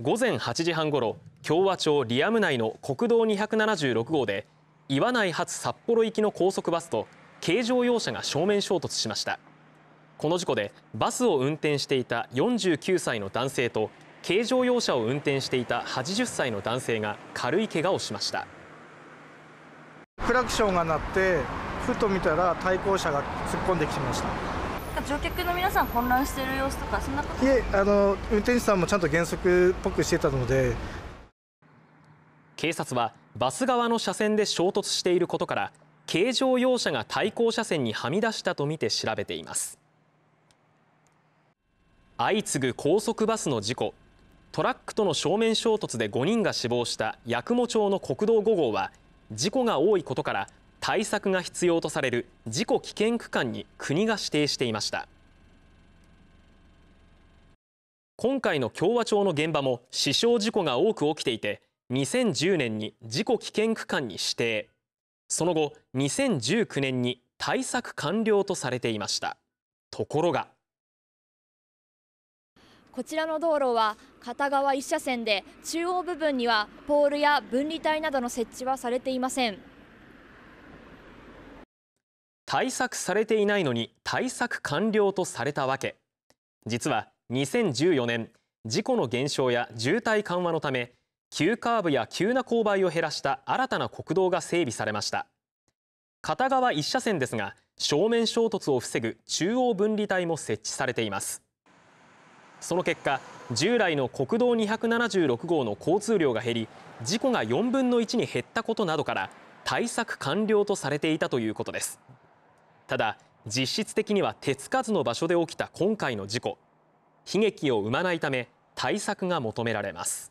午前8時半ごろ共和町リアム内の国道276号で岩内発札幌行きの高速バスと軽乗用車が正面衝突しましたこの事故でバスを運転していた49歳の男性と軽乗用車を運転していた80歳の男性が軽い怪我をしましたクラクションが鳴ってふと見たら対向車が突っ込んできました乗客の皆さん混乱している様子とかそんなこといえあの運転手さんもちゃんと減速っぽくしてたので警察はバス側の車線で衝突していることから軽乗用車が対向車線にはみ出したとみて調べています相次ぐ高速バスの事故トラックとの正面衝突で5人が死亡した八雲町の国道5号は事故が多いことから対策が必要とされる事故危険区間に国が指定していました今回の共和町の現場も死傷事故が多く起きていて2010年に事故危険区間に指定その後2019年に対策完了とされていましたところがこちらの道路は片側1車線で中央部分にはポールや分離帯などの設置はされていません対策されていないのに対策完了とされたわけ実は2014年事故の減少や渋滞緩和のため急カーブや急な勾配を減らした新たな国道が整備されました片側1車線ですが正面衝突を防ぐ中央分離帯も設置されていますその結果従来の国道276号の交通量が減り事故が4分の1に減ったことなどから対策完了とされていたということですただ実質的には手つかずの場所で起きた今回の事故悲劇を生まないため対策が求められます